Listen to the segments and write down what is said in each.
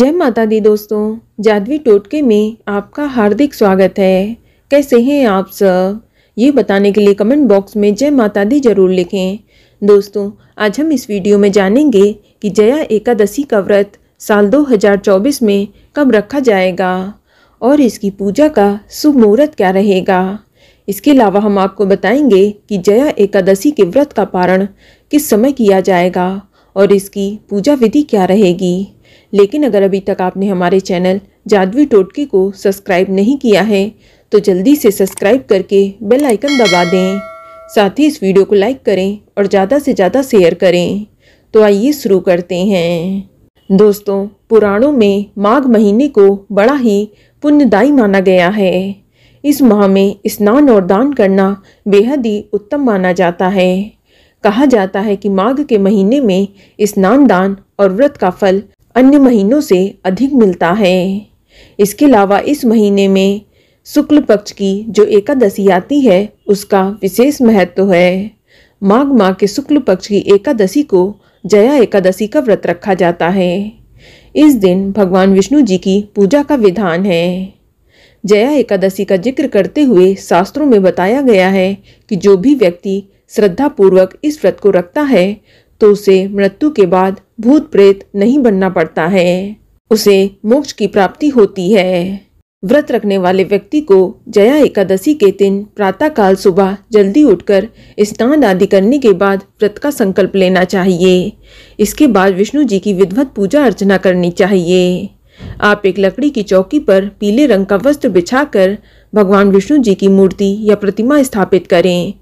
जय माता दी दोस्तों जादवी टोटके में आपका हार्दिक स्वागत है कैसे हैं आप सब ये बताने के लिए कमेंट बॉक्स में जय माता दी जरूर लिखें दोस्तों आज हम इस वीडियो में जानेंगे कि जया एकादशी का व्रत साल 2024 में कब रखा जाएगा और इसकी पूजा का शुभ मुहूर्त क्या रहेगा इसके अलावा हम आपको बताएंगे कि जया एकादशी के व्रत का पारण किस समय किया जाएगा और इसकी पूजा विधि क्या रहेगी लेकिन अगर अभी तक आपने हमारे चैनल जादवी टोटकी को सब्सक्राइब नहीं किया है तो जल्दी से सब्सक्राइब करके बेल आइकन दबा दें साथ ही इस वीडियो को लाइक करें और ज़्यादा से ज़्यादा शेयर करें तो आइए शुरू करते हैं दोस्तों पुराणों में माघ महीने को बड़ा ही पुण्यदायी माना गया है इस माह में स्नान और दान करना बेहद ही उत्तम माना जाता है कहा जाता है कि माघ के महीने में स्नान दान और व्रत का फल अन्य महीनों से अधिक मिलता है इसके अलावा इस महीने में शुक्ल पक्ष की जो एकादशी आती है उसका विशेष महत्व है माघ माह के शुक्ल पक्ष की एकादशी को जया एकादशी का व्रत रखा जाता है इस दिन भगवान विष्णु जी की पूजा का विधान है जया एकादशी का जिक्र करते हुए शास्त्रों में बताया गया है कि जो भी व्यक्ति श्रद्धापूर्वक इस व्रत को रखता है तो उसे मृत्यु के बाद भूत प्रेत नहीं बनना पड़ता है उसे मोक्ष की प्राप्ति होती है व्रत रखने वाले व्यक्ति को जया एकादशी के दिन प्रातःकाल सुबह जल्दी उठकर स्नान आदि करने के बाद व्रत का संकल्प लेना चाहिए इसके बाद विष्णु जी की विधवत पूजा अर्चना करनी चाहिए आप एक लकड़ी की चौकी पर पीले रंग का वस्त्र बिछाकर भगवान विष्णु जी की मूर्ति या प्रतिमा स्थापित करें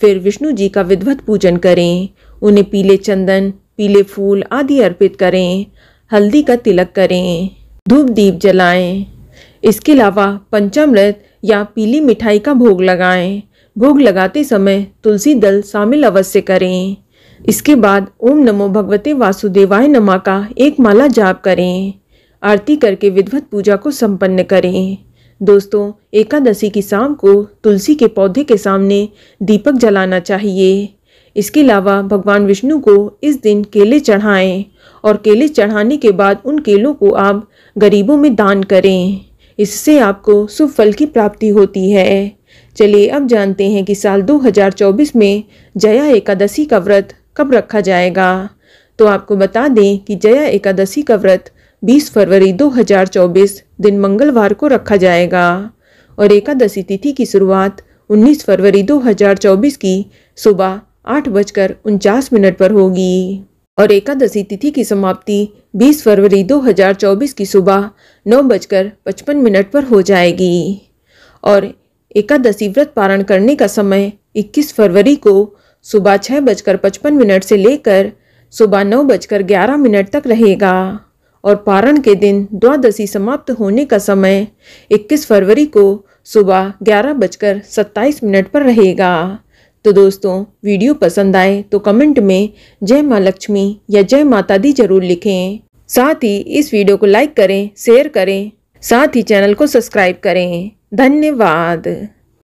फिर विष्णु जी का विधवत पूजन करें उन्हें पीले चंदन पीले फूल आदि अर्पित करें हल्दी का तिलक करें धूप दीप जलाएं। इसके अलावा पंचामृत या पीली मिठाई का भोग लगाएं। भोग लगाते समय तुलसी दल शामिल अवश्य करें इसके बाद ओम नमो भगवते वासुदेवाय नमा का एक माला जाप करें आरती करके विधवत पूजा को संपन्न करें दोस्तों एकादशी की शाम को तुलसी के पौधे के सामने दीपक जलाना चाहिए इसके अलावा भगवान विष्णु को इस दिन केले चढ़ाएं और केले चढ़ाने के बाद उन केलों को आप गरीबों में दान करें इससे आपको शुभ फल की प्राप्ति होती है चलिए अब जानते हैं कि साल 2024 में जया एकादशी का व्रत कब रखा जाएगा तो आपको बता दें कि जया एकादशी का व्रत 20 फरवरी 2024 दिन मंगलवार को रखा जाएगा और एकादशी तिथि की शुरुआत 19 फरवरी 2024 की सुबह आठ बजकर उनचास मिनट पर होगी और एकादशी तिथि की समाप्ति 20 फरवरी 2024 की सुबह नौ बजकर पचपन मिनट पर हो जाएगी और एकादशी व्रत पारण करने का समय 21 फरवरी को सुबह छः बजकर पचपन मिनट से लेकर सुबह नौ बजकर ग्यारह मिनट तक रहेगा और पारण के दिन द्वादशी समाप्त होने का समय 21 फरवरी को सुबह ग्यारह बजकर सत्ताईस मिनट पर रहेगा तो दोस्तों वीडियो पसंद आए तो कमेंट में जय माँ लक्ष्मी या जय माता दी जरूर लिखें साथ ही इस वीडियो को लाइक करें शेयर करें साथ ही चैनल को सब्सक्राइब करें धन्यवाद